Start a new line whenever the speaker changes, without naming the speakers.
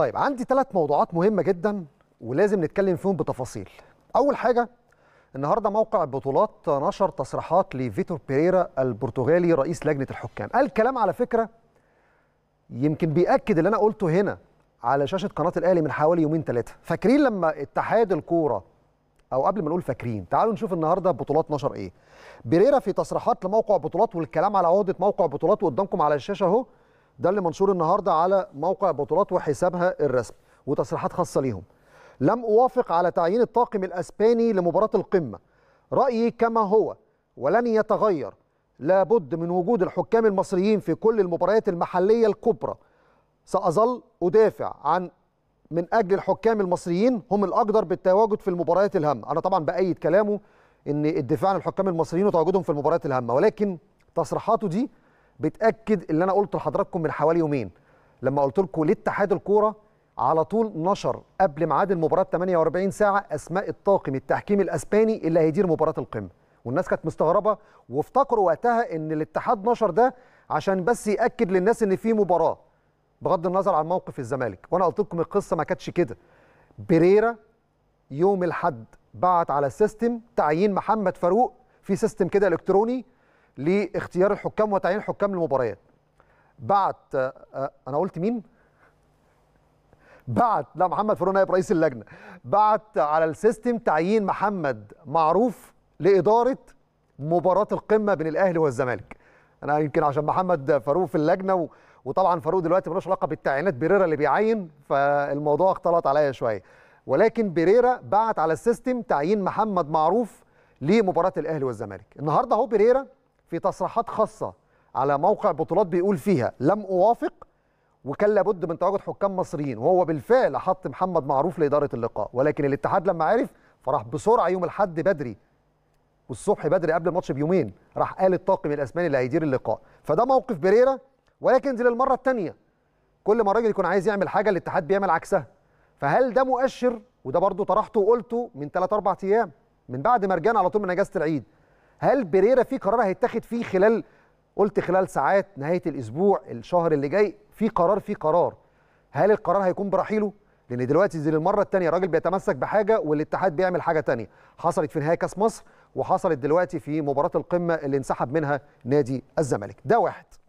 طيب عندي ثلاث موضوعات مهمة جدا ولازم نتكلم فيهم بتفاصيل. أول حاجة النهارده موقع البطولات نشر تصريحات لفيتور بيريرا البرتغالي رئيس لجنة الحكام، قال كلام على فكرة يمكن بيأكد اللي أنا قلته هنا على شاشة قناة الأهلي من حوالي يومين ثلاثة، فاكرين لما اتحاد الكورة أو قبل ما نقول فاكرين، تعالوا نشوف النهارده بطولات نشر إيه. بيريرا في تصريحات لموقع بطولات والكلام على عهدة موقع بطولات وقدامكم على الشاشة أهو ده اللي منشور النهارده على موقع بطولات وحسابها الرسمي وتصريحات خاصه ليهم لم اوافق على تعيين الطاقم الاسباني لمباراه القمه رايي كما هو ولن يتغير لابد من وجود الحكام المصريين في كل المباريات المحليه الكبرى ساظل ادافع عن من اجل الحكام المصريين هم الاقدر بالتواجد في المباريات الهامه انا طبعا بايد كلامه ان الدفاع عن الحكام المصريين وتواجدهم في المباريات الهامه ولكن تصريحاته دي بتاكد اللي انا قلته لحضراتكم من حوالي يومين لما قلت لكم الاتحاد الكوره على طول نشر قبل ميعاد المباراه 48 ساعه اسماء الطاقم التحكيم الاسباني اللي هيدير مباراه القمه والناس كانت مستغربه وافتكروا وقتها ان الاتحاد نشر ده عشان بس ياكد للناس ان في مباراه بغض النظر عن موقف الزمالك وانا قلت لكم القصه ما كانتش كده بريرا يوم الحد بعت على السيستم تعيين محمد فاروق في سيستم كده الكتروني لاختيار الحكام وتعيين الحكام للمباريات بعت آه، آه، انا قلت مين بعت لا محمد فاروق نائب رئيس اللجنه بعت على السيستم تعيين محمد معروف لاداره مباراه القمه بين الاهلي والزمالك انا يمكن عشان محمد فاروق في اللجنه و... وطبعا فاروق دلوقتي ملوش علاقه بالتعيينات بيريرا اللي بيعين فالموضوع اختلط عليا شويه ولكن بيريرا بعت على السيستم تعيين محمد معروف لمباراه الاهلي والزمالك النهارده اهو بيريرا في تصريحات خاصه على موقع بطولات بيقول فيها لم اوافق وكان لابد من تواجد حكام مصريين وهو بالفعل حط محمد معروف لاداره اللقاء ولكن الاتحاد لما عرف فراح بسرعه يوم الاحد بدري والصبح بدري قبل الماتش بيومين راح قال الطاقم الاسباني اللي هيدير اللقاء فده موقف بريرة ولكن دي للمره الثانيه كل ما الراجل يكون عايز يعمل حاجه الاتحاد بيعمل عكسها فهل ده مؤشر وده برضه طرحته وقلته من 3 4 ايام من بعد ما رجعنا على طول من اجازه العيد هل بريرا في قرار هيتاخد فيه خلال قلت خلال ساعات نهايه الاسبوع الشهر اللي جاي في قرار في قرار هل القرار هيكون برحيله لان دلوقتي زي المره الثانيه الراجل بيتمسك بحاجه والاتحاد بيعمل حاجه ثانيه حصلت في نهايه كاس مصر وحصلت دلوقتي في مباراه القمه اللي انسحب منها نادي الزمالك ده واحد